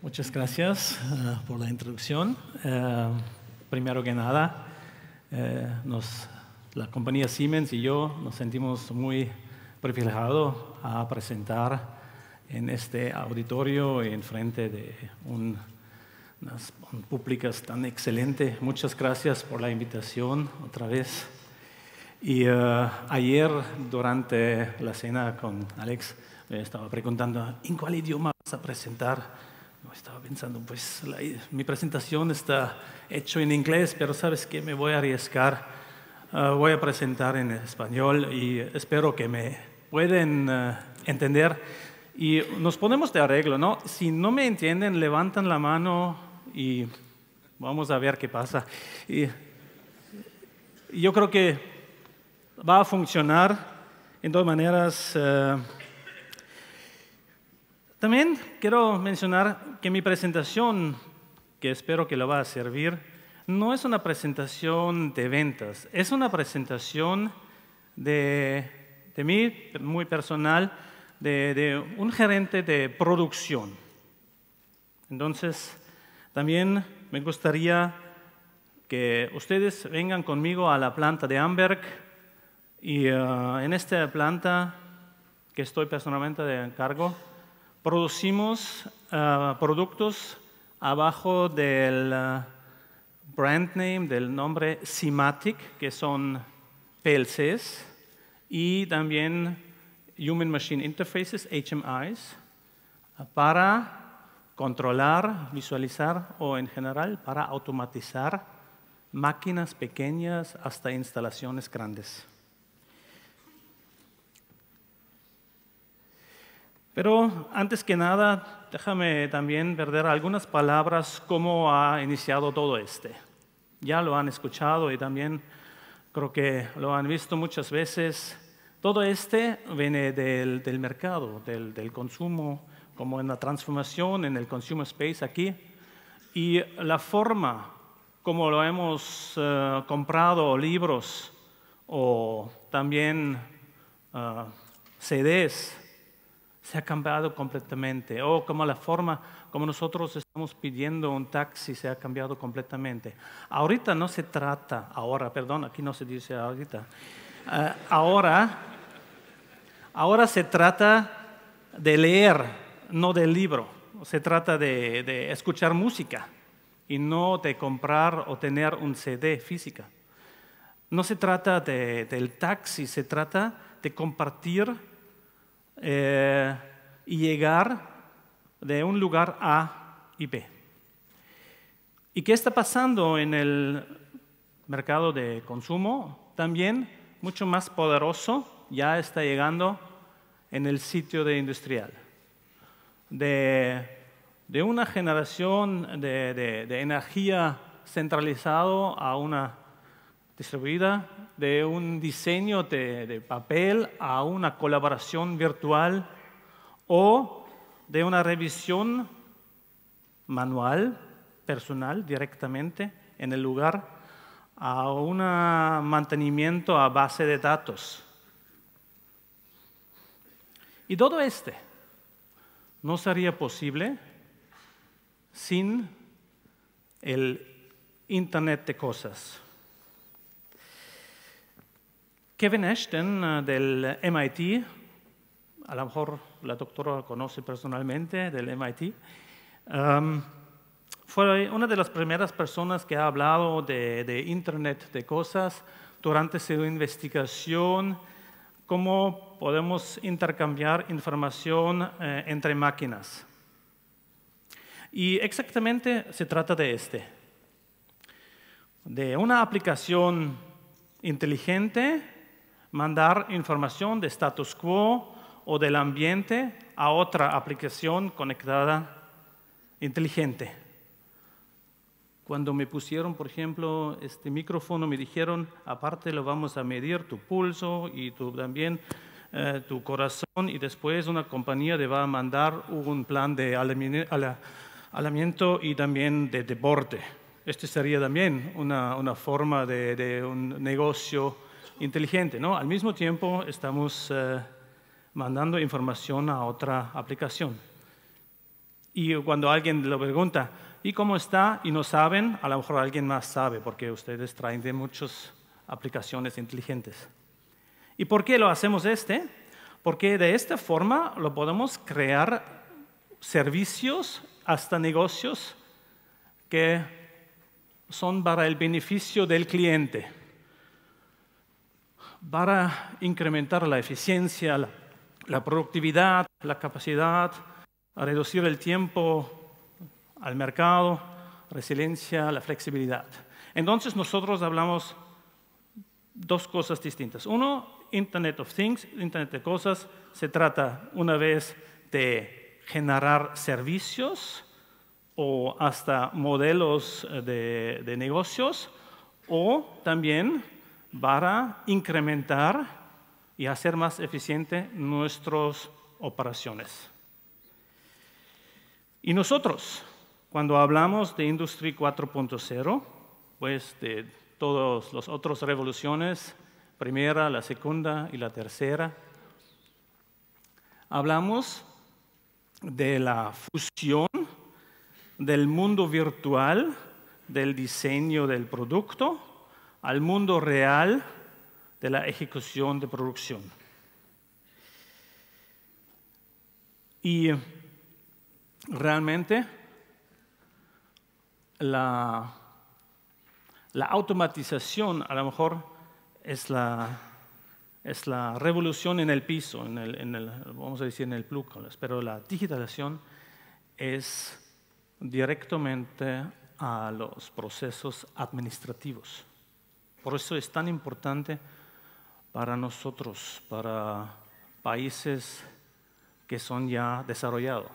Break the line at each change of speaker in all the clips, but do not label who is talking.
Muchas gracias eh, por la introducción. Eh, primero que nada, eh, la compañía Siemens y yo nos sentimos muy privilegiados a presentar en este auditorio en frente de un, unas públicas tan excelente. Muchas gracias por la invitación otra vez. Y ayer durante la cena con Alex me estaba preguntando en cuál idioma vas a presentar estaba pensando, pues mi presentación está hecho en inglés, pero sabes que me voy a arriesgar. Ah, voy a presentar en español y espero que me pueden ah, entender. Y nos ponemos de arreglo, ¿no? Si no me entienden, levantan la mano y vamos a ver qué pasa. Y yo creo que va a funcionar. En dos maneras. Ah, también quiero mencionar que mi presentación, que espero que la va a servir, no es una presentación de ventas, es una presentación de, mí, muy personal, de, un gerente de producción. Entonces, también me gustaría que ustedes vengan conmigo a la planta de Amberg y eh, en esta planta que estoy personalmente de encargo, producimos ah, productos abajo del ah, brand name, del nombre Simatic, que son PLCs, y también Human Machine Interfaces, HMIs, para controlar, visualizar o en general para automatizar máquinas pequeñas hasta instalaciones grandes. Pero antes que nada, déjame también perder algunas palabras cómo ha iniciado todo este. Ya lo han escuchado y también creo que lo han visto muchas veces. Todo este viene del, del mercado, del, del, consumo, como en la transformación en el consumer space aquí. Y la forma como lo hemos eh, comprado, libros o también eh, CDs, se ha cambiado completamente. O como la forma como nosotros estamos pidiendo un taxi se ha cambiado completamente. Ahorita no se trata, ahora, perdón, aquí no se dice ahorita. Ah, ahora, ahora se trata de leer, no del libro. Se trata de, de escuchar música y no de comprar o tener un CD física. No se trata del taxi, se trata de compartir eh, y llegar de un lugar A y B. ¿Y qué está pasando en el mercado de consumo? También mucho más poderoso ya está llegando en el sitio de industrial. De, una generación de, de energía centralizado a una distribuida de un diseño de, papel a una colaboración virtual o de una revisión manual, personal, directamente en el lugar, a un mantenimiento a base de datos. Y todo este no sería posible sin el Internet de Cosas. Kevin Ashton eh, del MIT, a lo mejor la doctora conoce personalmente del MIT, um, fue una de las primeras personas que ha hablado de, Internet de Cosas durante su investigación, cómo podemos intercambiar información eh, entre máquinas. Y exactamente se trata de este, de una aplicación inteligente mandar información de status quo o del ambiente a otra aplicación conectada inteligente. Cuando me pusieron, por ejemplo, este micrófono, me dijeron, aparte lo vamos a medir tu pulso y tu, también eh, tu corazón y después una compañía te va a mandar un plan de alamiento y también de deporte. Este sería también una, forma de un negocio inteligente, Al mismo tiempo estamos eh, mandando información a otra aplicación. Y cuando alguien lo pregunta, ¿y cómo está? Y no saben, a lo mejor alguien más sabe, porque ustedes traen de muchas aplicaciones inteligentes. ¿Y por qué lo hacemos este? Porque de esta forma lo podemos crear servicios, hasta negocios, que son para el beneficio del cliente para incrementar la eficiencia, la, productividad, la capacidad, a reducir el tiempo al mercado, resiliencia, la flexibilidad. Entonces nosotros hablamos dos cosas distintas. Uno, Internet of Things, Internet de Cosas, se trata una vez de generar servicios o hasta modelos eh, de negocios o también para incrementar y hacer más eficiente nuestras operaciones. Y nosotros, cuando hablamos de Industry 4.0, pues de todas las otras revoluciones, primera, la segunda y la tercera, hablamos de la fusión del mundo virtual, del diseño del producto al mundo real de la ejecución de producción. Y realmente la, automatización a lo mejor es la, revolución en el piso, en el, vamos a decir en el plus, pero la digitalización es directamente a los procesos administrativos. Por eso es tan importante para nosotros, para países que son ya desarrollados.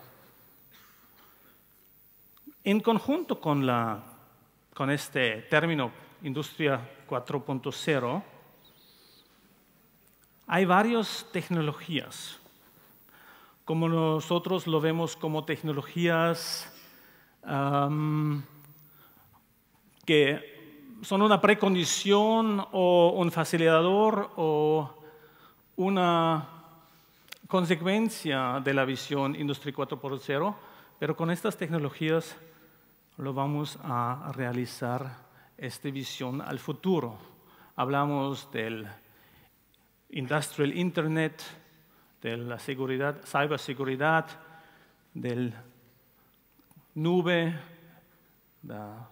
En conjunto con, la, con este término Industria 4.0, hay varias tecnologías, como nosotros lo vemos como tecnologías que son una precondición o un facilitador o una consecuencia de la visión Industria 4.0, pero con estas tecnologías lo vamos a realizar esta visión al futuro. Hablamos del Industrial Internet, de la seguridad, ciberseguridad, del nube, la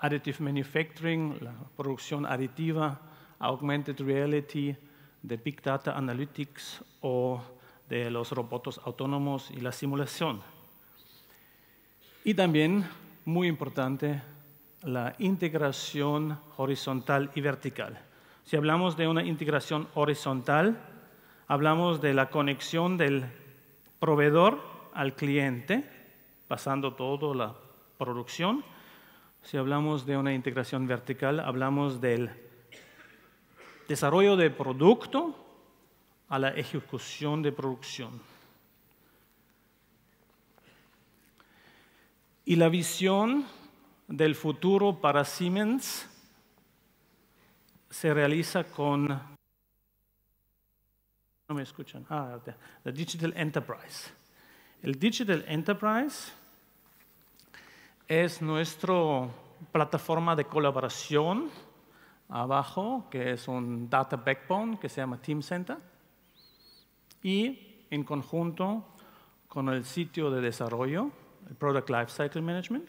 additive manufacturing, la producción aditiva, augmented reality, de big data analytics o de los robots autónomos y la simulación. Y también, muy importante, la integración horizontal y vertical. Si hablamos de una integración horizontal, hablamos de la conexión del proveedor al cliente, pasando toda la producción, si hablamos de una integración vertical, hablamos del desarrollo de producto a la ejecución de producción. Y la visión del futuro para Siemens se realiza con... No me escuchan. Ah, la Digital Enterprise. El Digital Enterprise es nuestro plataforma de colaboración abajo, que es un data backbone que se llama Team Center. Y en conjunto con el sitio de desarrollo, el Product Lifecycle Management,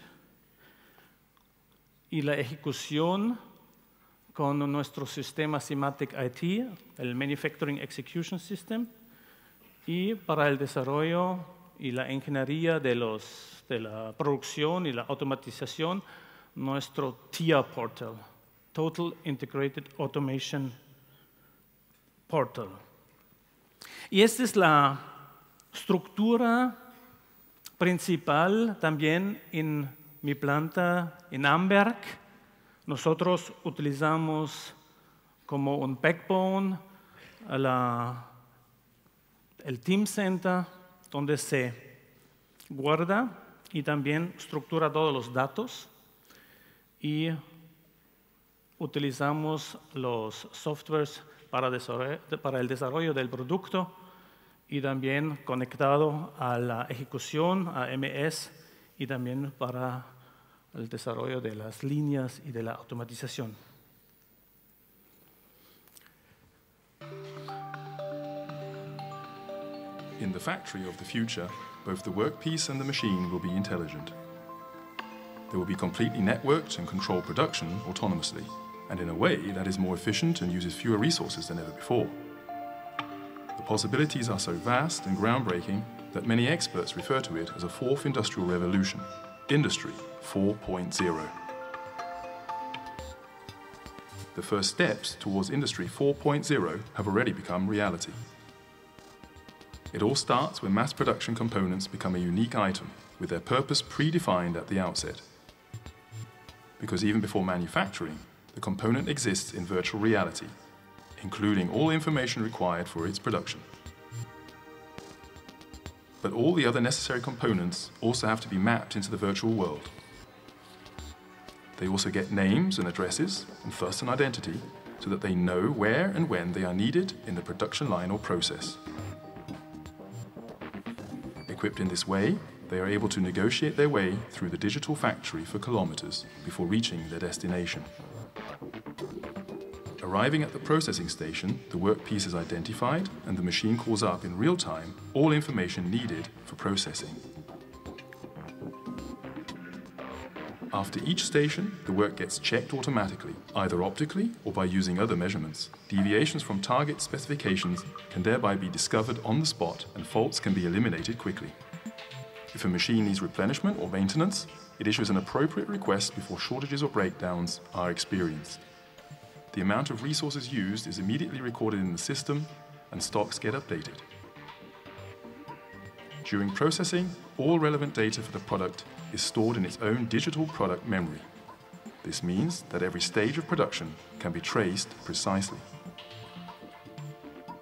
y la ejecución con nuestro sistema Simatic IT, el Manufacturing Execution System, y para el desarrollo y la ingeniería de la producción y la automatización nuestro TIA portal, Total Integrated Automation Portal. Y esta es la estructura principal también en mi planta en Amberg. Nosotros utilizamos como un backbone el Team Center, donde se guarda y también estructura todos los datos y utilizamos los softwares para, el desarrollo del producto y también conectado a la ejecución, a MS, y también para el desarrollo de las líneas y de la automatización.
In the factory of the future, both the workpiece and the machine will be intelligent. They will be completely networked and control production autonomously, and in a way that is more efficient and uses fewer resources than ever before. The possibilities are so vast and groundbreaking that many experts refer to it as a fourth industrial revolution, Industry 4.0. The first steps towards Industry 4.0 have already become reality. It all starts when mass production components become a unique item, with their purpose predefined at the outset because even before manufacturing, the component exists in virtual reality, including all information required for its production. But all the other necessary components also have to be mapped into the virtual world. They also get names and addresses, and thus an identity, so that they know where and when they are needed in the production line or process. Equipped in this way, they are able to negotiate their way through the digital factory for kilometers before reaching their destination. Arriving at the processing station, the workpiece is identified and the machine calls up in real time all information needed for processing. After each station, the work gets checked automatically, either optically or by using other measurements. Deviations from target specifications can thereby be discovered on the spot and faults can be eliminated quickly. If a machine needs replenishment or maintenance, it issues an appropriate request before shortages or breakdowns are experienced. The amount of resources used is immediately recorded in the system and stocks get updated. During processing, all relevant data for the product is stored in its own digital product memory. This means that every stage of production can be traced precisely.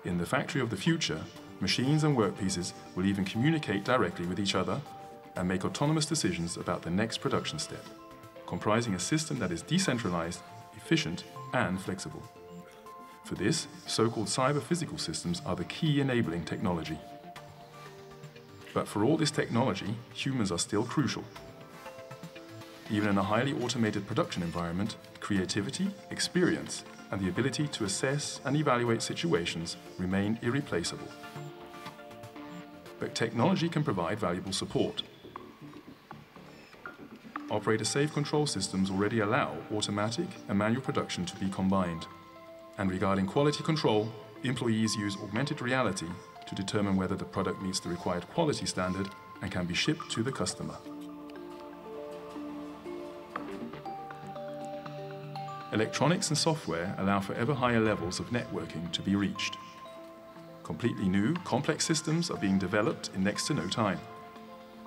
In the factory of the future, Machines and workpieces will even communicate directly with each other and make autonomous decisions about the next production step, comprising a system that is decentralized, efficient, and flexible. For this, so-called cyber-physical systems are the key enabling technology. But for all this technology, humans are still crucial. Even in a highly automated production environment, creativity, experience, and the ability to assess and evaluate situations remain irreplaceable but technology can provide valuable support. Operator safe control systems already allow automatic and manual production to be combined. And regarding quality control, employees use augmented reality to determine whether the product meets the required quality standard and can be shipped to the customer. Electronics and software allow for ever higher levels of networking to be reached. Completely new, complex systems are being developed in next to no time.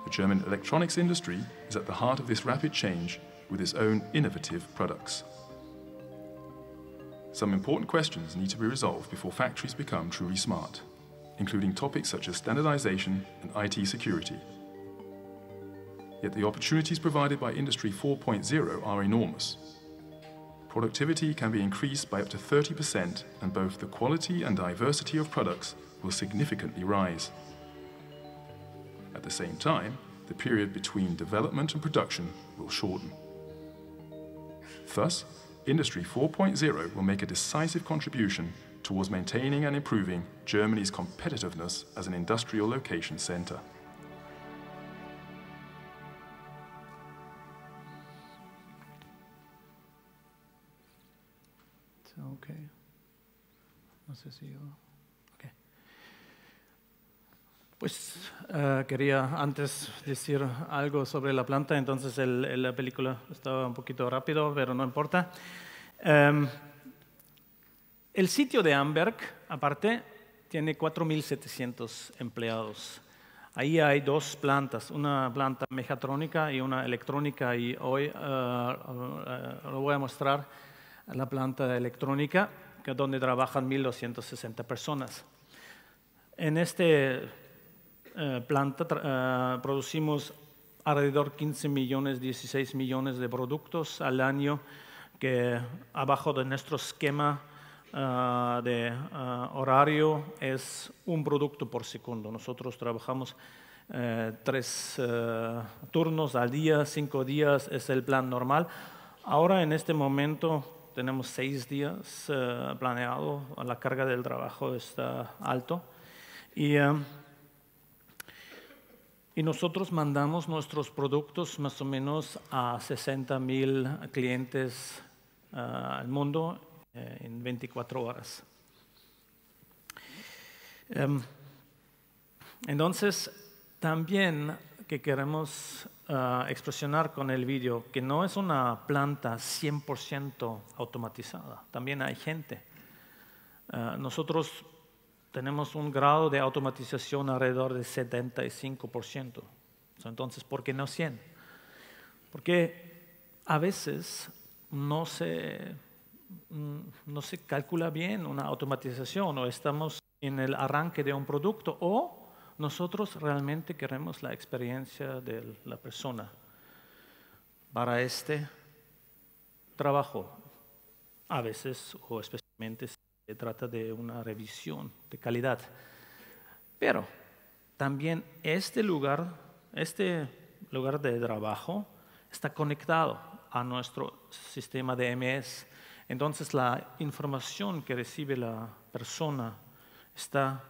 The German electronics industry is at the heart of this rapid change with its own innovative products. Some important questions need to be resolved before factories become truly smart, including topics such as standardization and IT security. Yet the opportunities provided by Industry 4.0 are enormous, Productivity can be increased by up to 30% and both the quality and diversity of products will significantly rise. At the same time, the period between development and production will shorten. Thus, Industry 4.0 will make a decisive contribution towards maintaining and improving Germany's competitiveness as an industrial location centre.
Ok. No sé si yo. Pues ah, quería antes decir algo sobre la planta, entonces la película estaba un poquito rápido, pero no importa. Em, el sitio de Amberg, aparte, tiene 4.700 empleados. Ahí hay dos plantas, una planta mecatrónica y una electrónica, y hoy ah, ah, lo voy a mostrar la planta electrónica, que donde trabajan 1.260 personas. En esta eh, planta eh, producimos alrededor 15 millones, 16 millones de productos al año que abajo de nuestro esquema eh, de horario es un producto por segundo. Nosotros trabajamos tres turnos al día, cinco días es el plan normal. Ahora en este momento tenemos seis días planeados, eh, planeado, la carga del trabajo está alto. Eh, y, nosotros mandamos nuestros productos más o menos a 60 mil clientes eh, al mundo en 24 horas. Em, entonces, también que queremos ah, expresionar con el vídeo, que no es una planta 100% automatizada, también hay gente. Ah, nosotros tenemos un grado de automatización alrededor del 75%, entonces, ¿por qué no 100? Porque a veces no se, no se calcula bien una automatización o estamos en el arranque de un producto o nosotros realmente queremos la experiencia de la persona para este trabajo. A veces, o especialmente, se trata de una revisión de calidad. Pero también este lugar, este lugar de trabajo, está conectado a nuestro sistema de MS. Entonces la información que recibe la persona está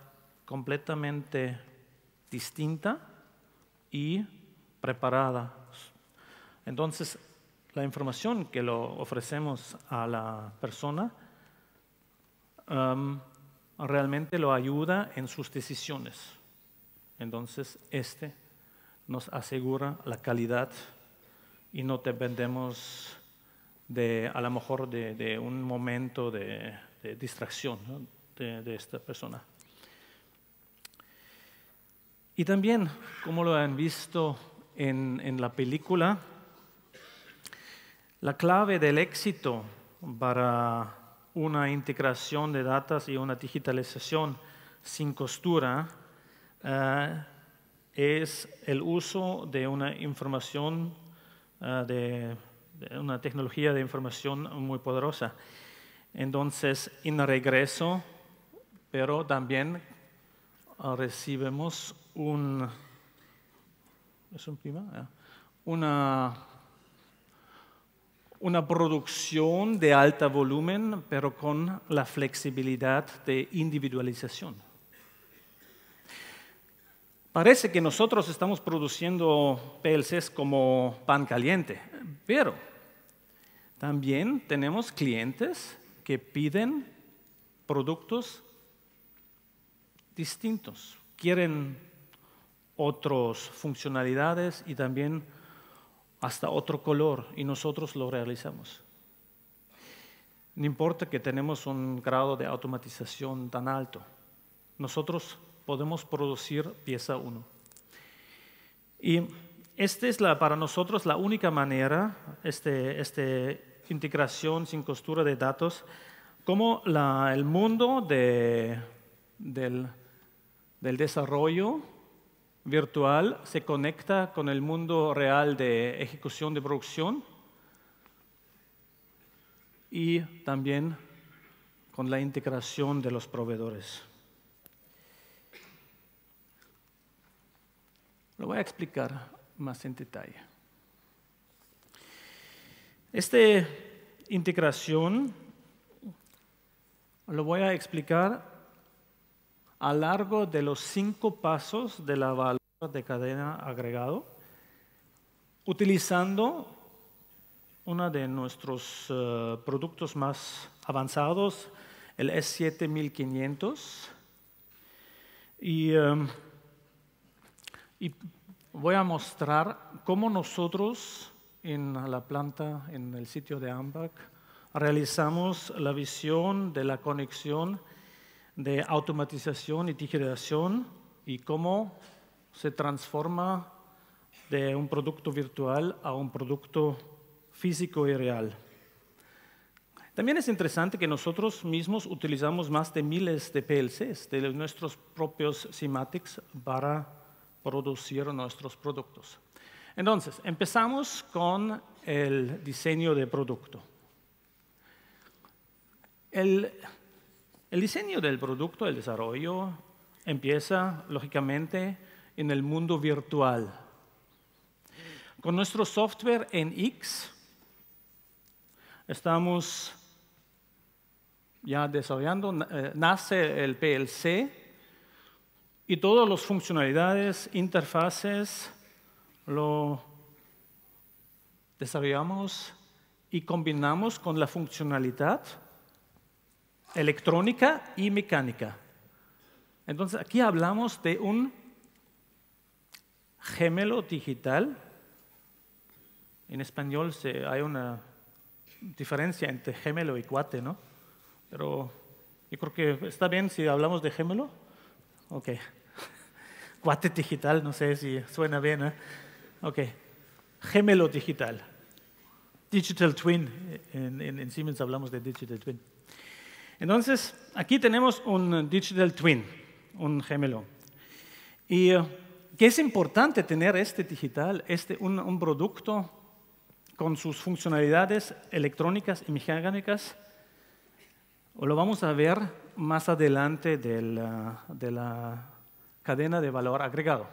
completamente distinta y preparada. Entonces, la información que lo ofrecemos a la persona um, realmente lo ayuda en sus decisiones. Entonces, este nos asegura la calidad y no dependemos de, a lo mejor, de, un momento de, distracción de esta persona. Y también, como lo han visto en, la película, la clave del éxito para una integración de datos y una digitalización sin costura eh, es el uso de una información, eh, de, una tecnología de información muy poderosa. Entonces, en regreso, pero también ah, recibimos Ah. Una, una producción de alto volumen, pero con la flexibilidad de individualización. Parece que nosotros estamos produciendo PLCs como pan caliente, pero también tenemos clientes que piden productos distintos, quieren otras funcionalidades y también hasta otro color y nosotros lo realizamos. No importa que tenemos un grado de automatización tan alto, nosotros podemos producir pieza 1. Y esta es la, para nosotros la única manera, este, este integración sin costura de datos, como el mundo de, del, del desarrollo virtual se conecta con el mundo real de ejecución de producción y también con la integración de los proveedores. Lo voy a explicar más en detalle. Esta integración lo voy a explicar a largo de los cinco pasos de la valor de cadena agregado, utilizando uno de nuestros eh, productos más avanzados, el e S7500. Em, y, voy a mostrar cómo nosotros en la planta, en el sitio de AMBAC, realizamos la visión de la conexión de automatización y digitalización y cómo se transforma de un producto virtual a un producto físico y real. También es interesante que nosotros mismos utilizamos más de miles de PLCs, de nuestros propios Simatics, para producir nuestros productos. Entonces, empezamos con el diseño de producto. El el diseño del producto, el desarrollo, empieza lógicamente en el mundo virtual. Con nuestro software en X estamos ya desarrollando, eh, nace el PLC y todas las funcionalidades, interfaces, lo desarrollamos y combinamos con la funcionalidad electrónica y mecánica. Entonces, aquí hablamos de un gemelo digital. En español se, hay una diferencia entre gemelo y cuate, ¿no? Pero yo creo que está bien si hablamos de gemelo. Ok. Cuate digital, no sé si suena bien. ¿eh? Ok. Gemelo digital. Digital twin. en Siemens hablamos de digital twin. Entonces, aquí tenemos un digital twin, un gemelo. Y eh, qué es importante tener este digital, este, un, producto con sus funcionalidades electrónicas y mecánicas, o lo vamos a ver más adelante de la, eh, de la cadena de valor agregado.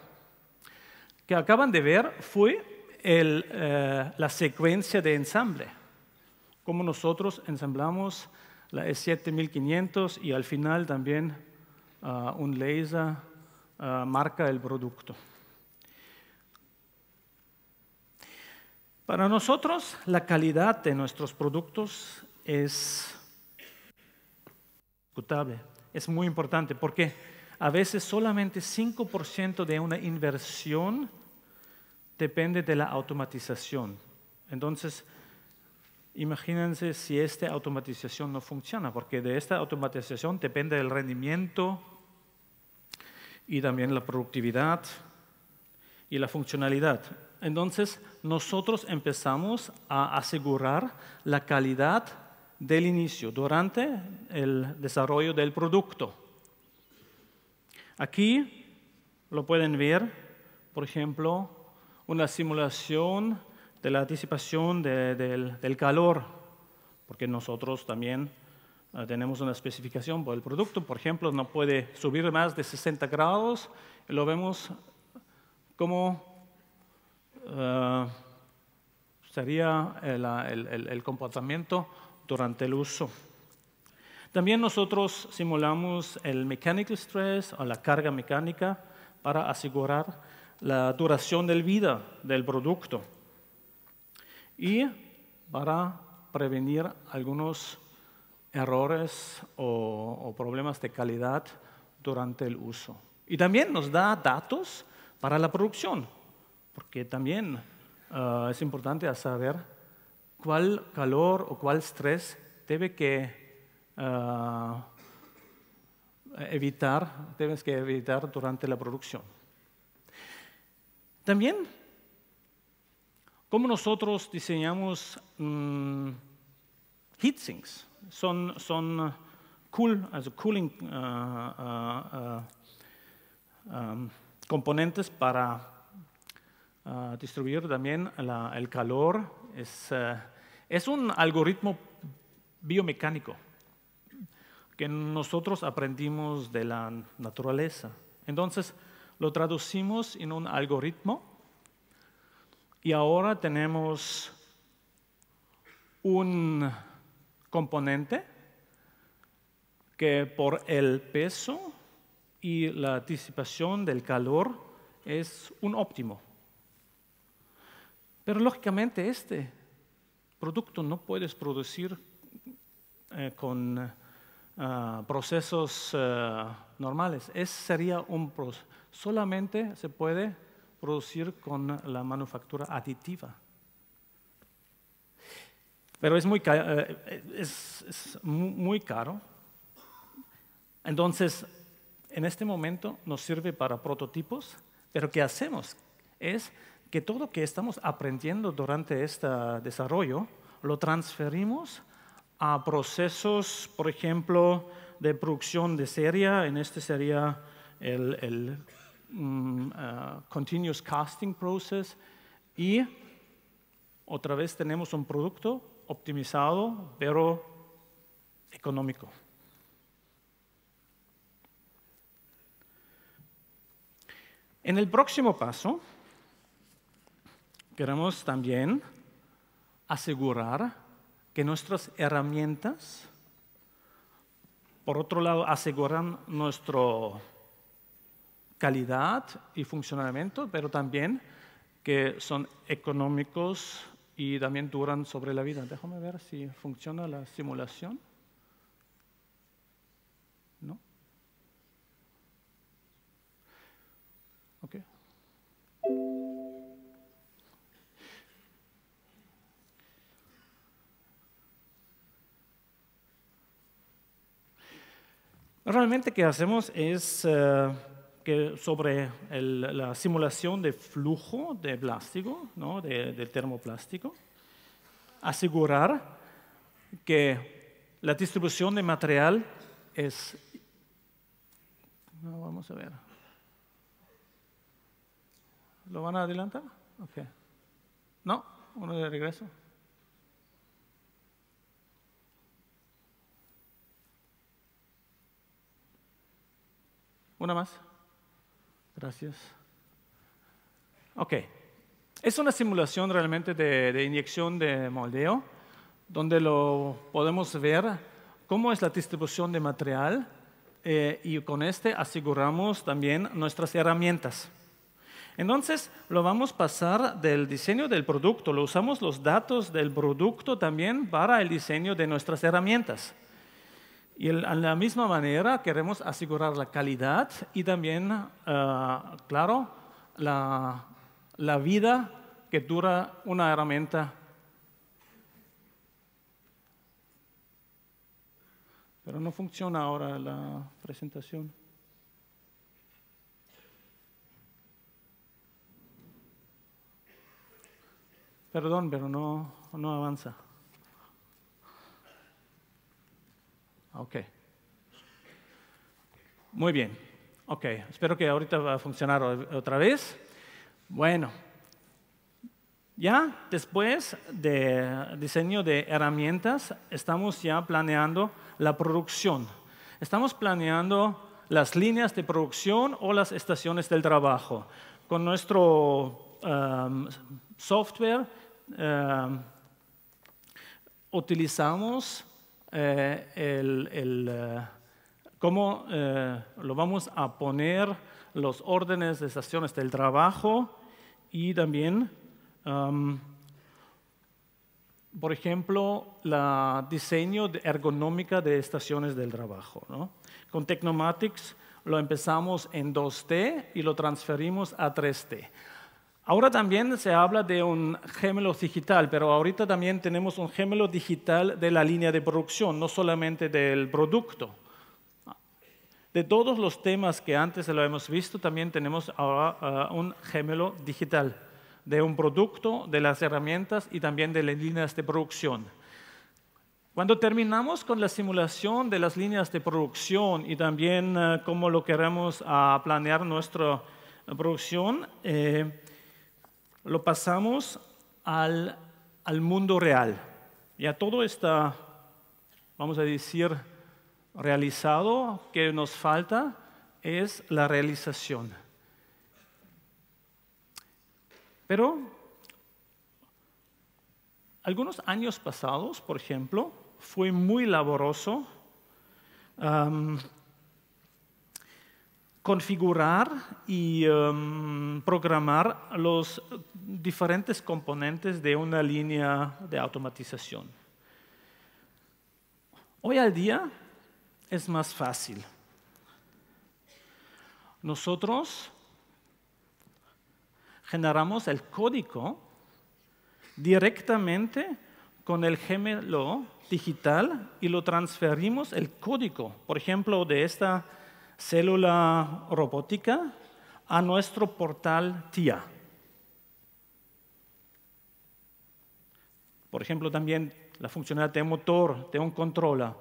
Que acaban de ver fue el, eh, la secuencia de ensamble, cómo nosotros ensamblamos la E7500 y al final también ah, un laser ah, marca el producto. Para nosotros la calidad de nuestros productos es es muy importante porque a veces solamente 5% de una inversión depende de la automatización. Entonces, imagínense si esta automatización no funciona, porque de esta automatización depende el rendimiento y también la productividad y la funcionalidad. Entonces, nosotros empezamos a asegurar la calidad del inicio, durante el desarrollo del producto. Aquí lo pueden ver, por ejemplo, una simulación de la disipación del, calor, porque nosotros también eh, tenemos una especificación por el producto, por ejemplo, no puede subir más de 60 grados, lo vemos como eh, sería el, el comportamiento durante el uso. También nosotros simulamos el mechanical stress o la carga mecánica para asegurar la duración de vida del producto y para prevenir algunos errores o, problemas de calidad durante el uso. Y también nos da datos para la producción, porque también eh, es importante saber cuál calor o cuál estrés debe que eh, evitar, debes que evitar durante la producción. También ¿Cómo nosotros diseñamos mm, heat sinks? Son, cooling uh, uh, uh, um, componentes para distribuir también el calor. es un algoritmo biomecánico que nosotros aprendimos de la naturaleza. Entonces, lo traducimos en un algoritmo y ahora tenemos un componente que por el peso y la disipación del calor es un óptimo. Pero lógicamente este producto no puedes producir eh, con ah, procesos eh, normales. Es, sería un solamente se puede producir con la manufactura aditiva. Pero es muy, eh, eh, es, muy caro. Entonces, en este momento nos sirve para prototipos, pero ¿qué hacemos? Es que todo lo que estamos aprendiendo durante este desarrollo lo transferimos a procesos, por ejemplo, de producción de serie. En este sería el, el Mm, ah, continuous casting process y otra vez tenemos un producto optimizado, pero económico. En el próximo paso, queremos también asegurar que nuestras herramientas, por otro lado, aseguran nuestro calidad y funcionamiento, pero también que son económicos y también duran sobre la vida. Déjame ver si funciona la simulación. ¿No? Ok. Realmente, ¿qué hacemos? Es. Eh, sobre la simulación de flujo de plástico, ¿no? de, del termoplástico, asegurar que la distribución de material es... No, vamos a ver. ¿Lo van a adelantar? Okay. ¿No? ¿Uno de regreso? ¿Una más? Gracias. Ok. Es una simulación realmente de, inyección de moldeo, donde lo podemos ver cómo es la distribución de material eh, y con este aseguramos también nuestras herramientas. Entonces lo vamos a pasar del diseño del producto, lo usamos los datos del producto también para el diseño de nuestras herramientas. Y en la misma manera queremos asegurar la calidad y también, eh, claro, la, vida que dura una herramienta. Pero no funciona ahora la presentación. Perdón, pero no avanza. Ok. Muy bien. Ok, espero que ahorita va a funcionar otra vez. Bueno, ya después de diseño de herramientas, estamos ya planeando la producción. Estamos planeando las líneas de producción o las estaciones del trabajo. Con nuestro um, software um, utilizamos eh, eh, cómo eh, lo vamos a poner los órdenes de estaciones del trabajo y también, por ejemplo, el diseño ergonómica de estaciones del trabajo. Con Technomatics lo empezamos en 2 T y lo transferimos a 3 T. Ahora también se habla de un gemelo digital, pero ahorita también tenemos un gemelo digital de la línea de producción, no solamente del producto. De todos los temas que antes lo hemos visto, también tenemos ahora eh, un gemelo digital de un producto, de las herramientas y también de las líneas de producción. Cuando terminamos con la simulación de las líneas de producción y también eh, cómo lo queremos ah, planear nuestra eh, producción, lo pasamos al, mundo real. y a todo está, vamos a decir, realizado, que nos falta es la realización. Pero algunos años pasados, por ejemplo, fue muy laboroso configurar y em, programar los diferentes componentes de una línea de automatización. Hoy al día es más fácil. Nosotros generamos el código directamente con el gemelo digital y lo transferimos el código, por ejemplo, de esta célula robótica a nuestro portal TIA. Por ejemplo, también la funcionalidad de motor, de un controla.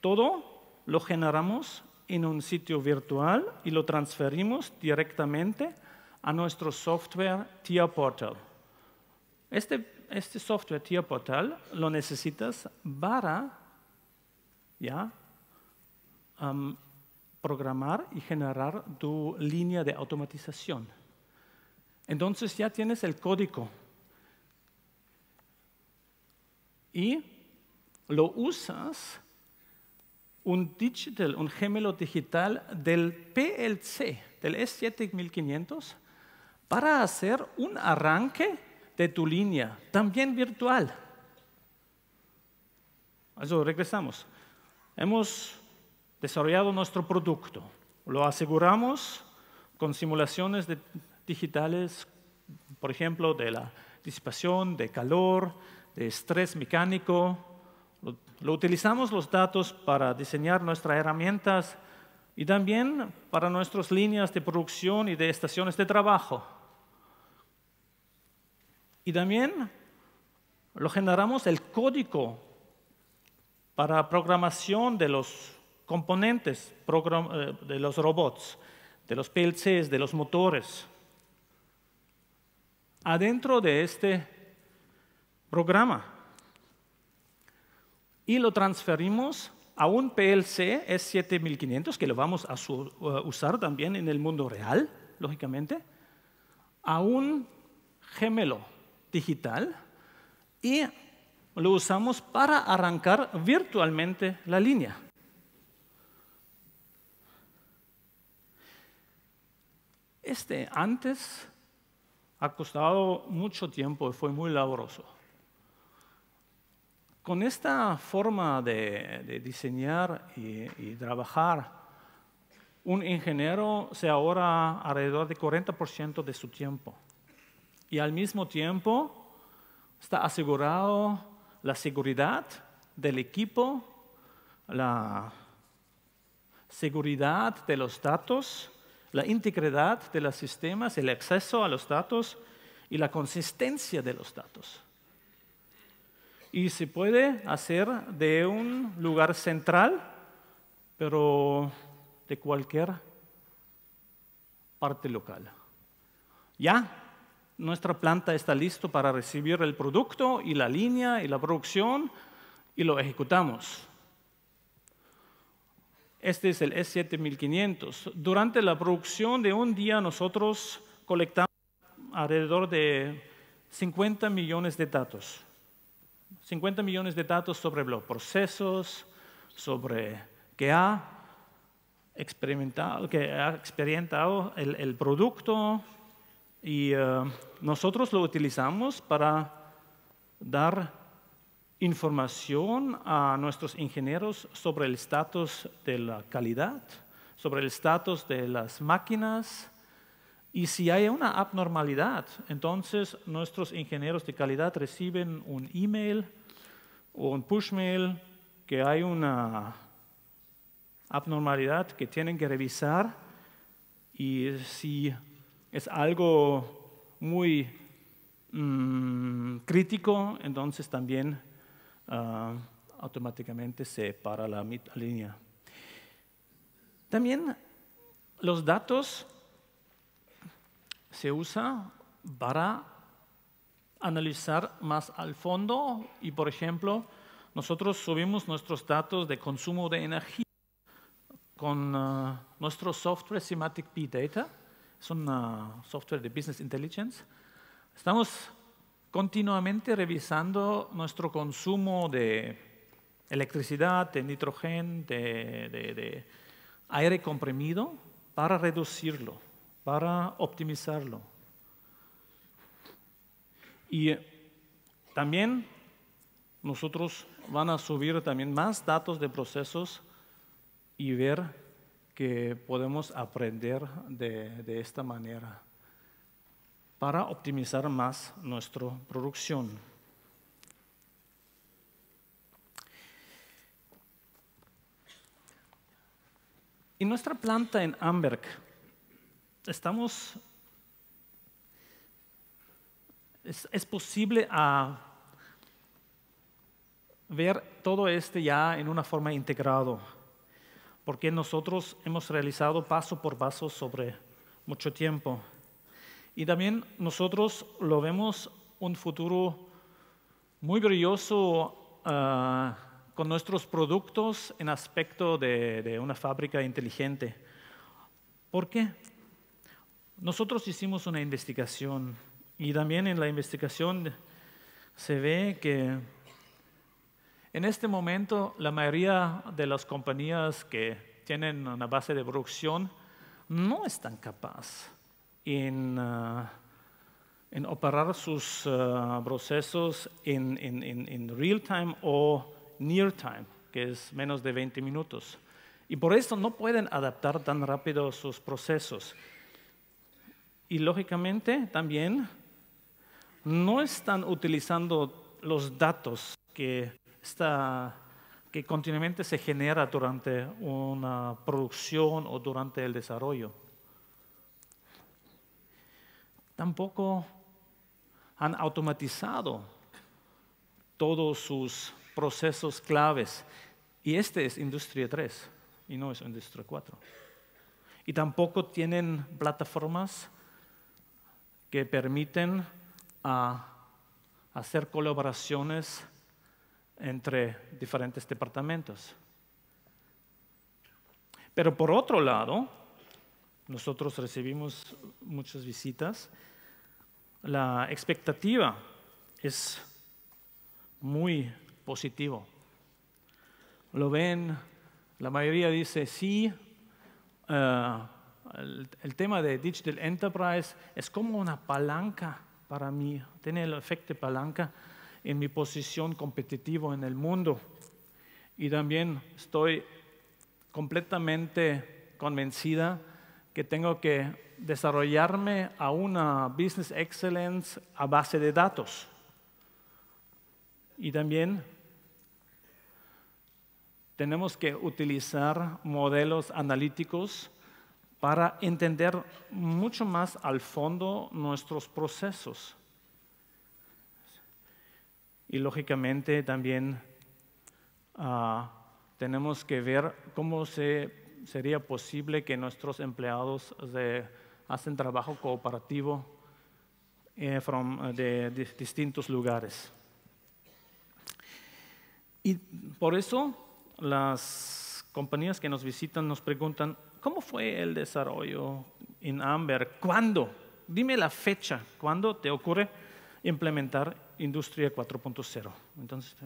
Todo lo generamos en un sitio virtual y lo transferimos directamente a nuestro software TIA Portal. Este, este software TIA Portal lo necesitas para ya, programar y generar tu línea de automatización. Entonces ya tienes el código y lo usas un digital, un gemelo digital del PLC, del e S7500, para hacer un arranque de tu línea, también virtual. Eso, regresamos. Hemos desarrollado nuestro producto. Lo aseguramos con simulaciones digitales, por ejemplo, de la disipación, de calor, de estrés mecánico. Lo, lo utilizamos los datos para diseñar nuestras herramientas y también para nuestras líneas de producción y de estaciones de trabajo. Y también lo generamos el código para programación de los componentes eh, de los robots, de los PLCs, de los motores. Adentro de este programa. Y lo transferimos a un PLC S7500, que lo vamos a usar también en el mundo real, lógicamente, a un gemelo digital y lo usamos para arrancar virtualmente la línea. este antes ha costado mucho tiempo y fue muy laboroso. Con esta forma de, diseñar y, trabajar, un ingeniero se ahorra alrededor de 40% de su tiempo y al mismo tiempo está asegurado la seguridad del equipo, la seguridad de los datos la integridad de los sistemas, el acceso a los datos y la consistencia de los datos. Y se puede hacer de un lugar central, pero de cualquier parte local. Ya nuestra planta está listo para recibir el producto y la línea y la producción y lo ejecutamos. Este es el S7500. Durante la producción de un día nosotros colectamos alrededor de 50 millones de datos. 50 millones de datos sobre los procesos, sobre qué ha experimentado, que ha experimentado el, producto y eh, nosotros lo utilizamos para dar información a nuestros ingenieros sobre el estatus de la calidad, sobre el estatus de las máquinas. Y si hay una abnormalidad, entonces nuestros ingenieros de calidad reciben un email o un mail que hay una abnormalidad que tienen que revisar y si es algo muy mm, crítico, entonces también Ah, automáticamente se para la línea. También los datos se usan para analizar más al fondo y, por ejemplo, nosotros subimos nuestros datos de consumo de energía con ah, nuestro software Sematic P Data, es un software de Business Intelligence. Estamos continuamente revisando nuestro consumo de electricidad, de nitrógeno, de, aire comprimido, para reducirlo, para optimizarlo. Y eh, también nosotros van a subir también más datos de procesos y ver que podemos aprender de esta manera para optimizar más nuestra producción. En nuestra planta en Amberg estamos es, posible ver todo este ya en una forma integrado, porque nosotros hemos realizado paso por paso sobre mucho tiempo. Y también nosotros lo vemos un futuro muy brilloso ah, con nuestros productos en aspecto de, de una fábrica inteligente. ¿Por qué? Nosotros hicimos una investigación y también en la investigación se ve que en este momento la mayoría de las compañías que tienen una base de producción no están capaces Ah, en, operar sus ah, procesos en, en, real time o near time, que es menos de 20 minutos. Y por eso no pueden adaptar tan rápido sus procesos. Y lógicamente también no están utilizando los datos que, está, que continuamente se genera durante una producción o durante el desarrollo tampoco han automatizado todos sus procesos claves. Y este es Industria 3 y no es Industria 4. Y tampoco tienen plataformas que permiten ah, hacer colaboraciones entre diferentes departamentos. Pero por otro lado, nosotros recibimos muchas visitas. La expectativa es muy positivo. Lo ven, la mayoría dice sí. Eh, el, tema de Digital Enterprise es como una palanca para mí, tiene el efecto palanca en mi posición competitiva en el mundo. Y también estoy completamente convencida que tengo que desarrollarme a una business excellence a base de datos. Y también tenemos que utilizar modelos analíticos para entender mucho más al fondo nuestros procesos. Y lógicamente también ah, tenemos que ver cómo se sería posible que nuestros empleados hacen trabajo cooperativo eh, eh, de, distintos lugares. Y por eso las compañías que nos visitan nos preguntan, ¿cómo fue el desarrollo en Amber? ¿Cuándo? Dime la fecha, ¿cuándo te ocurre implementar Industria 4.0? Entonces,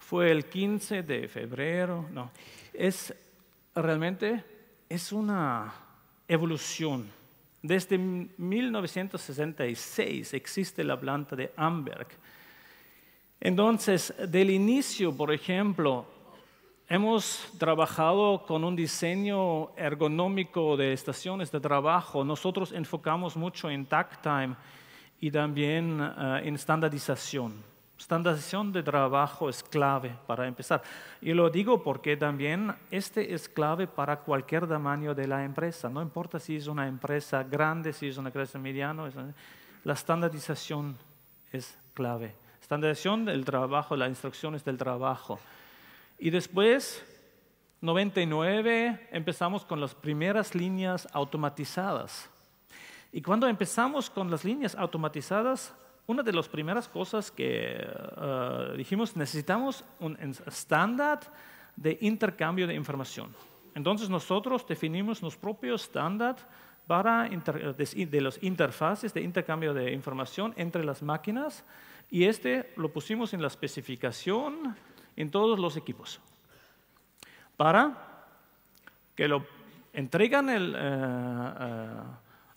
fue el 15 de febrero, no, es realmente es una evolución. Desde 1966 existe la planta de Amberg. Entonces, del inicio, por ejemplo, hemos trabajado con un diseño ergonómico de estaciones de trabajo. Nosotros enfocamos mucho en tag time y también eh, en estandarización. Estandarización pues, de trabajo es clave para empezar. Y lo digo porque también este es clave para cualquier tamaño de la empresa. No importa si es una empresa grande, si es una empresa mediana, la estandarización es clave. Estandarización del trabajo, las instrucciones del trabajo. Y después, 99, empezamos con las primeras líneas automatizadas. Y cuando empezamos con las líneas automatizadas, una de las primeras cosas que eh, dijimos, necesitamos un estándar de intercambio de información. Entonces nosotros definimos nuestro propio estándar para eh, de, los las interfaces de intercambio de información entre las máquinas y este lo pusimos en la especificación en todos los equipos para que lo entregan eh,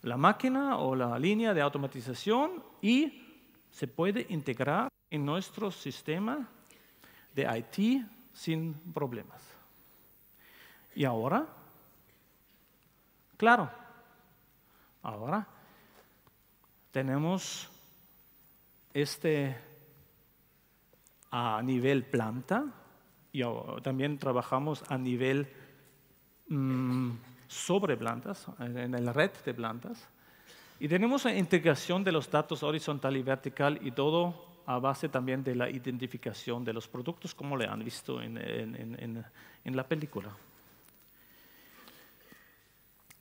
la máquina o la línea de automatización y se puede integrar en nuestro sistema de IT sin problemas. Y ahora, claro, ahora tenemos este a nivel planta y también trabajamos a nivel mm, sobre plantas, en el red de plantas. Y tenemos la integración de los datos horizontal y vertical y todo a base también de la identificación de los productos, como le han visto en, la película.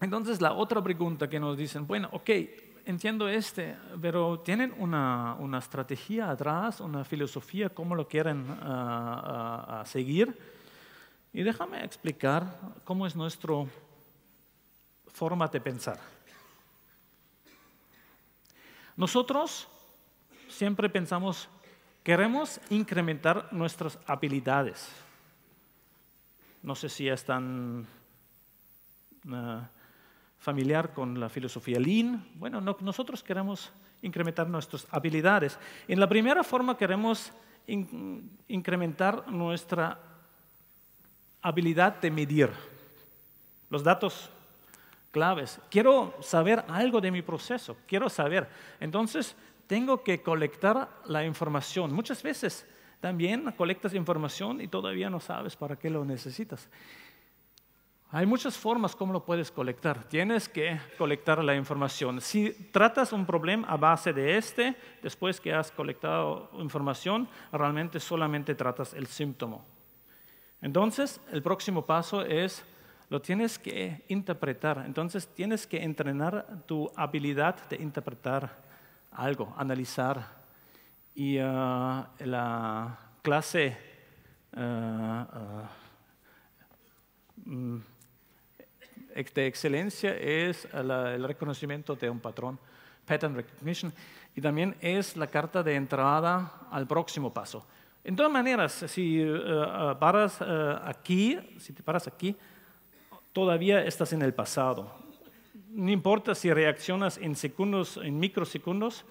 Entonces, la otra pregunta que nos dicen, bueno, ok, entiendo este, pero ¿tienen una, estrategia atrás, una filosofía, cómo lo quieren ah, ah, ah, seguir? Y déjame explicar cómo es nuestra forma de pensar. Nosotros siempre pensamos, queremos incrementar nuestras habilidades. No sé si es tan eh, familiar con la filosofía Lean. Bueno, nosotros queremos incrementar nuestras habilidades. En la primera forma queremos incrementar nuestra habilidad de medir. Los datos claves. Quiero saber algo de mi proceso, quiero saber. Entonces, tengo que colectar la información. Muchas veces también colectas información y todavía no sabes para qué lo necesitas. Hay muchas formas como lo puedes colectar. Tienes que colectar la información. Si tratas un problema a base de este, después que has colectado información, realmente solamente tratas el síntoma. Entonces, el próximo paso es lo tienes que interpretar. Entonces tienes que entrenar tu habilidad de interpretar algo, analizar. Y eh, la clase eh, eh, mm, de excelencia es el reconocimiento de un patrón, pattern recognition, y también es la carta de entrada al próximo paso. En todas maneras, si paras aquí, si te paras aquí, todavía estás en el pasado. No importa si reaccionas en segundos, en microsegundos,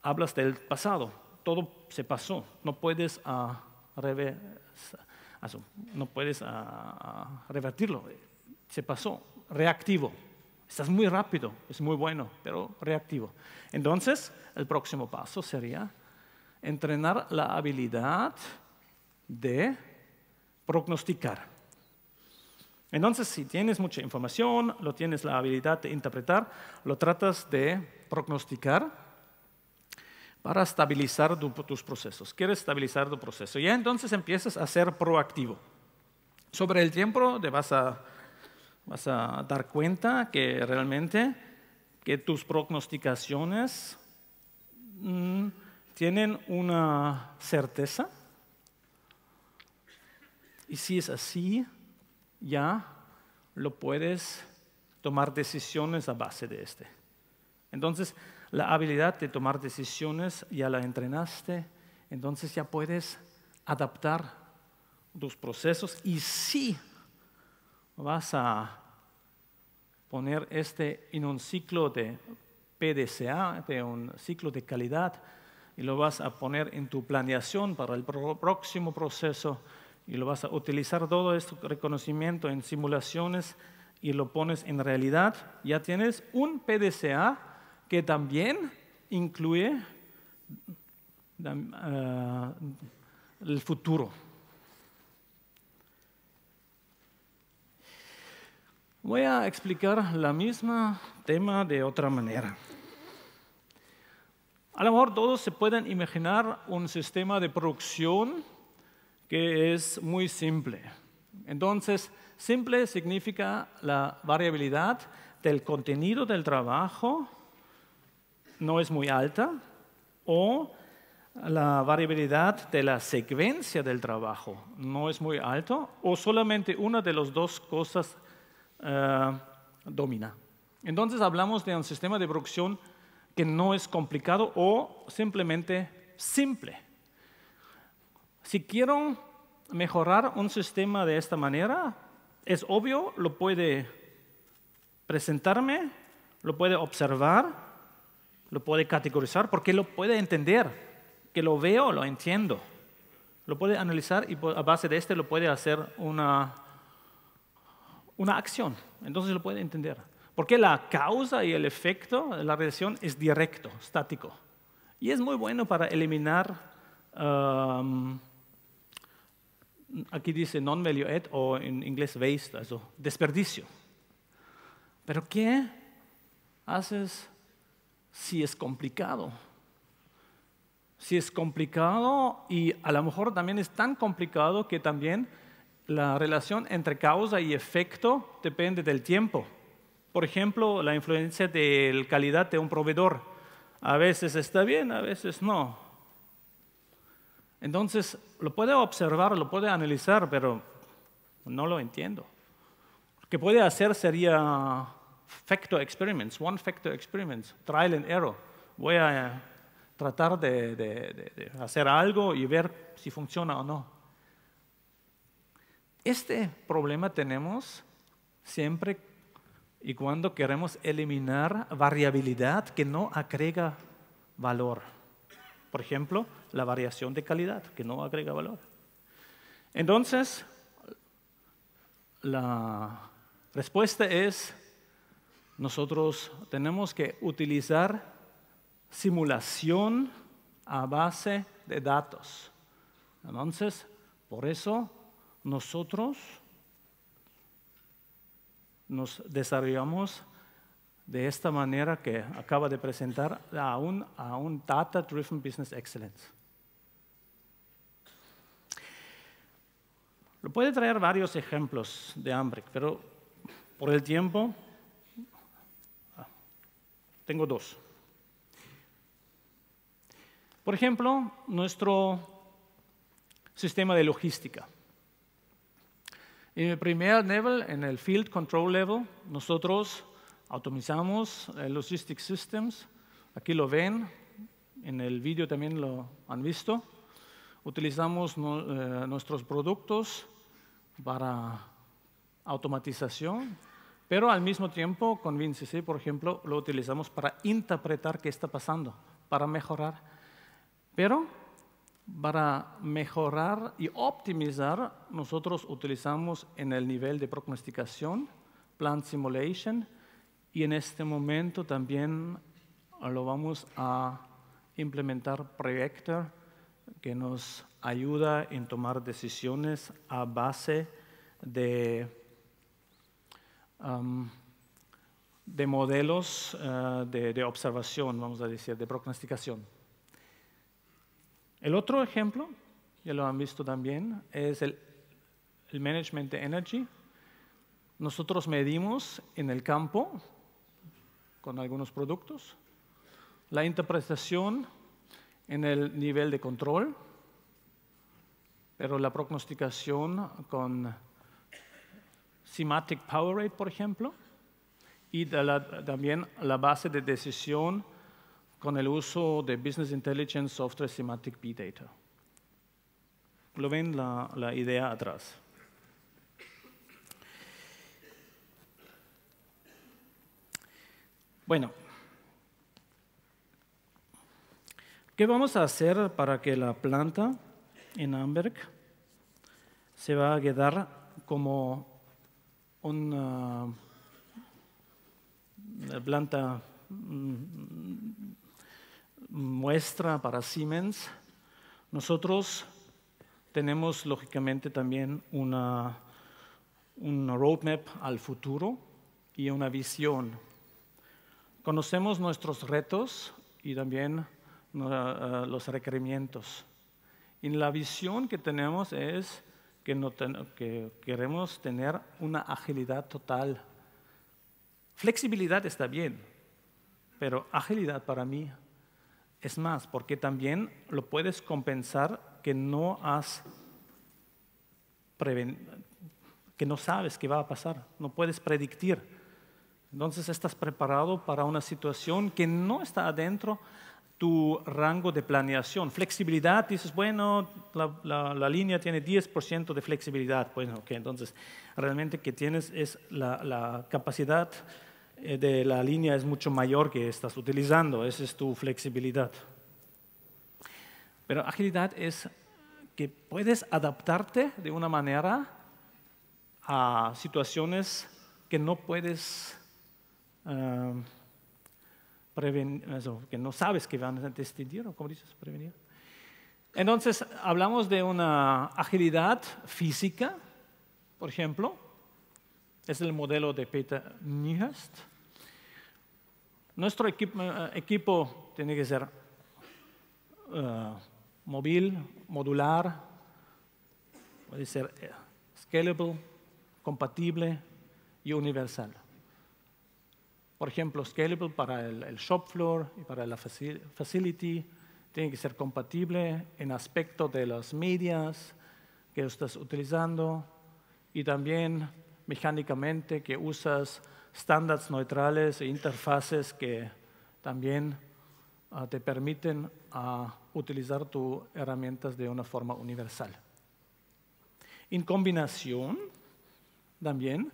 hablas del pasado. Todo se pasó. No puedes, ah, no puedes ah, ah, revertirlo. Se pasó. Reactivo. Estás muy rápido, es muy bueno, pero reactivo. Entonces, el próximo paso sería entrenar la habilidad de prognosticar. Entonces, si tienes mucha información, lo tienes la habilidad de interpretar, lo tratas de prognosticar para estabilizar tus procesos. Quieres estabilizar tu proceso. Y entonces empiezas a ser proactivo. Sobre el tiempo te vas a, dar cuenta que realmente que tus prognosticaciones mm, tienen una certeza. Y si es así, ya lo puedes tomar decisiones a base de este. Entonces, la habilidad de tomar decisiones ya la entrenaste, entonces ya puedes adaptar tus procesos y si vas a poner este en un ciclo de PDCA, de un ciclo de calidad, y lo vas a poner en tu planeación para el próximo proceso y lo vas a utilizar todo este reconocimiento en simulaciones y lo pones en realidad, ya tienes un PDCA que también incluye ah, el futuro. Voy a explicar la misma tema de otra manera. A lo mejor todos se pueden imaginar un sistema de producción que es muy simple. Entonces, simple significa la variabilidad del contenido del trabajo no es muy alta o la variabilidad de la secuencia del trabajo no es muy alta o solamente una de las dos cosas eh, domina. Entonces hablamos de un sistema de producción que no es complicado o simplemente simple. Si quiero mejorar un sistema de esta manera, es obvio, lo puede presentarme, lo puede observar, lo puede categorizar, porque lo puede entender, que lo veo, lo entiendo. Lo puede analizar y a base de este lo puede hacer una, una acción. Entonces lo puede entender. Porque la causa y el efecto, de la reacción es directo, estático. Y es muy bueno para eliminar Aquí dice non-value add o en inglés waste, eso desperdicio. Pero ¿qué haces si es complicado? Si es complicado y a lo mejor también es tan complicado que también la relación entre causa y efecto depende del tiempo. Por ejemplo, la influencia de la calidad de un proveedor. A veces está bien, a veces no. Entonces, lo puede observar, lo puede analizar, pero no lo entiendo. Lo que puede hacer sería factor experiments, one factor experiments, trial and error. Voy a tratar de, hacer algo y ver si funciona o no. Este problema tenemos siempre y cuando queremos eliminar variabilidad que no agrega valor. Por ejemplo, la variación de calidad, que no agrega valor. Entonces, la respuesta es, nosotros tenemos que utilizar simulación a base de datos. Entonces, por eso nosotros nos desarrollamos de esta manera que acaba de presentar a un, a un Data-Driven Business Excellence. Lo puede traer varios ejemplos de Ambric, pero por el tiempo ah, tengo dos. Por ejemplo, nuestro sistema de logística. En el primer nivel, en el Field Control Level, nosotros Automizamos logistics eh, Logistic Systems. Aquí lo ven. En el vídeo también lo han visto. Utilizamos eh, nuestros productos para automatización, pero al mismo tiempo con VinCC, por ejemplo, lo utilizamos para interpretar qué está pasando, para mejorar. Pero para mejorar y optimizar, nosotros utilizamos en el nivel de prognosticación, Plant Simulation, y en este momento también lo vamos a implementar Projector, que nos ayuda en tomar decisiones a base de, um, de modelos eh, de, observación, vamos a decir, de prognosticación. El otro ejemplo, ya lo han visto también, es el, management de energy. Nosotros medimos en el campo con algunos productos, la interpretación en el nivel de control, pero la prognosticación con Symatic Power Rate, por ejemplo, y también la base de decisión con el uso de Business Intelligence Software Symatic B Data. ¿Lo ven la idea atrás? Bueno, ¿qué vamos a hacer para que la planta en Amberg se va a quedar como una ah, planta mm, mm, muestra para Siemens? Nosotros tenemos lógicamente también una, roadmap al futuro y una visión Conocemos nuestros retos y también eh, eh, los requerimientos. Y la visión que tenemos es que, queremos tener una agilidad total. Flexibilidad está bien, pero agilidad para mí es más, porque también lo puedes compensar que no has que no sabes qué va a pasar, no puedes predictir. Entonces estás preparado para una situación que no está adentro tu rango de planeación. Flexibilidad, dices, bueno, la, la, línea tiene 10% de flexibilidad. Bueno, ok, entonces realmente que tienes es la, la, capacidad eh, de la línea es mucho mayor que estás utilizando, esa es tu flexibilidad. Pero agilidad es que puedes adaptarte de una manera a situaciones que no puedes que no sabes que van a o dices, prevenir. Entonces, hablamos de una agilidad física, por ejemplo, es el modelo de Peter Nihurst Nuestro eh, equipo, tiene que ser eh, móvil, modular, puede ser eh, scalable, compatible y universal por ejemplo, scalable para el, shop floor y para la facility. Tiene que ser compatible en aspecto de las medias que estás utilizando y también mecánicamente que usas estándares neutrales e interfaces que también ah, te permiten ah, utilizar tus herramientas de una forma universal. En combinación, también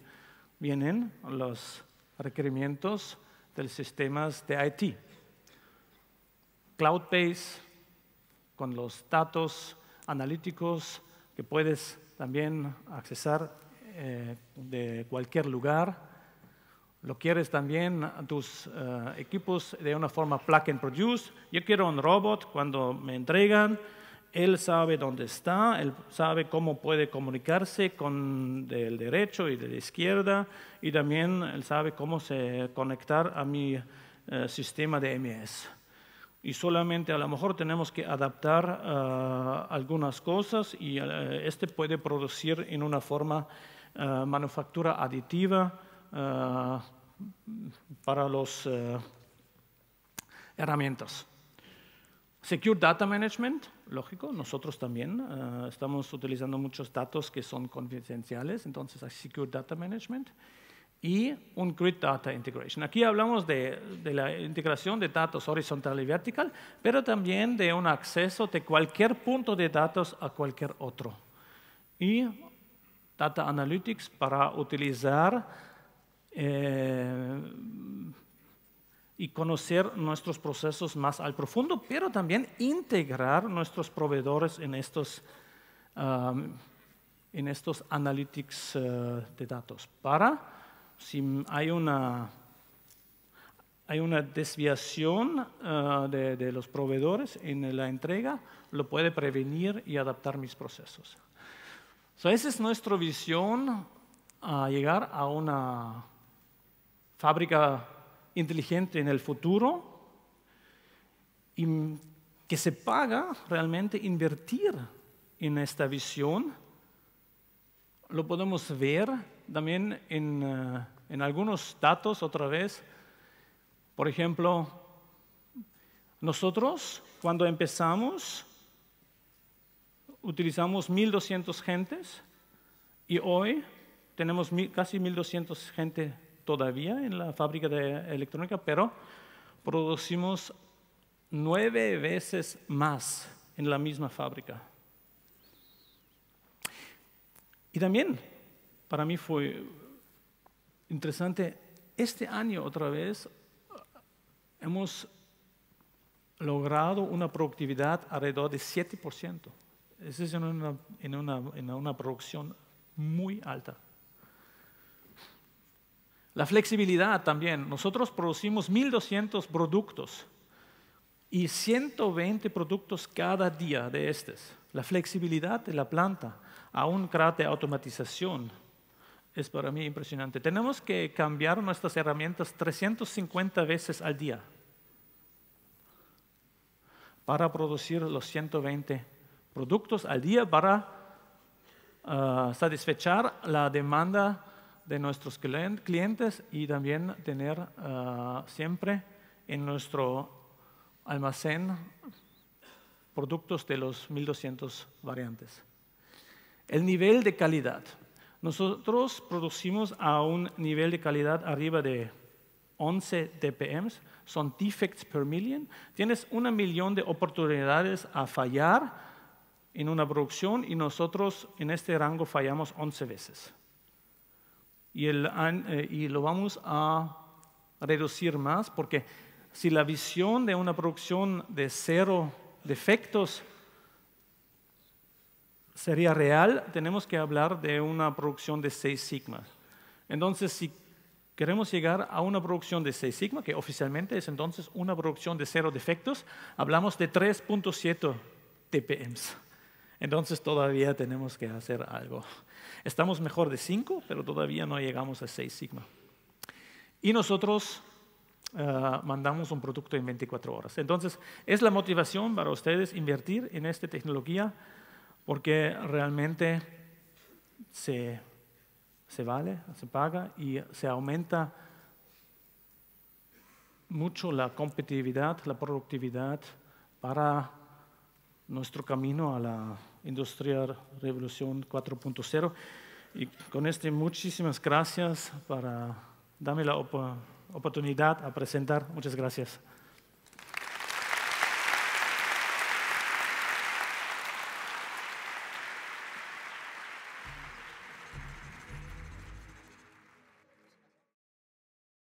vienen los requerimientos del sistemas de IT. Cloud-based, con los datos analíticos que puedes también accesar eh, de cualquier lugar. Lo quieres también a tus eh, equipos de una forma plug and produce. Yo quiero un robot cuando me entregan, él sabe dónde está, él sabe cómo puede comunicarse con el derecho y de la izquierda, y también él sabe cómo se conectar a mi eh, sistema de MS. Y solamente a lo mejor tenemos que adaptar eh, algunas cosas y eh, este puede producir en una forma manufactura aditiva para los herramientas. Secure Data Management lógico, nosotros también ah, estamos utilizando muchos datos que son confidenciales, entonces hay Secure Data Management y un Grid Data Integration. Aquí hablamos de, la integración de datos horizontal y vertical, pero también de un acceso de cualquier punto de datos a cualquier otro. Y Data Analytics para utilizar eh, y conocer nuestros procesos más al profundo, pero también integrar nuestros proveedores en estos, um, en estos analytics eh, de datos. Para, si hay una, hay una desviación eh, de, los proveedores en la entrega, lo puede prevenir y adaptar mis procesos. esa es nuestra visión a llegar a una fábrica inteligente en el futuro y que se paga realmente invertir en esta visión. Lo podemos ver también en, eh, en algunos datos otra vez. Por ejemplo, nosotros cuando empezamos utilizamos 1.200 gentes y hoy tenemos casi 1.200 gente todavía en la fábrica de electrónica, pero producimos nueve veces más en la misma fábrica. Y también para mí fue interesante, este año otra vez eh, hemos logrado una productividad alrededor de 7%. Eso es en una, en una producción muy alta. La flexibilidad también. Nosotros producimos 1.200 productos y 120 productos cada día de estos. La flexibilidad de la planta, a un grado de automatización, es para mí impresionante. Tenemos que cambiar nuestras herramientas 350 veces al día para producir los 120 productos al día para ah, satisfechar la demanda de nuestros clientes y también tener ah, siempre en nuestro almacén productos de los 1200 variantes. El nivel de calidad. Nosotros producimos a un nivel de calidad arriba de 11 dpm, son defects per million. Tienes una millón de oportunidades a fallar en una producción y nosotros en este rango fallamos 11 veces. Eh, y, lo vamos a reducir más porque si la visión de una producción de cero defectos sería real, tenemos que hablar de una producción de 6 sigma. Entonces, si queremos llegar a una producción de 6 sigma, que oficialmente es entonces una producción de cero defectos, hablamos de 3.7 TPMs. Entonces todavía tenemos que hacer algo. Estamos mejor de 5, pero todavía no llegamos a 6 sigma. Y nosotros eh, mandamos un producto en 24 horas. Entonces, es la motivación para ustedes invertir en esta tecnología porque realmente se vale, se paga y se aumenta mucho la competitividad, la productividad para nuestro camino a la Industrial Revolución 4.0. Y con este, muchísimas gracias para darme la oportunidad a presentar. Muchas gracias.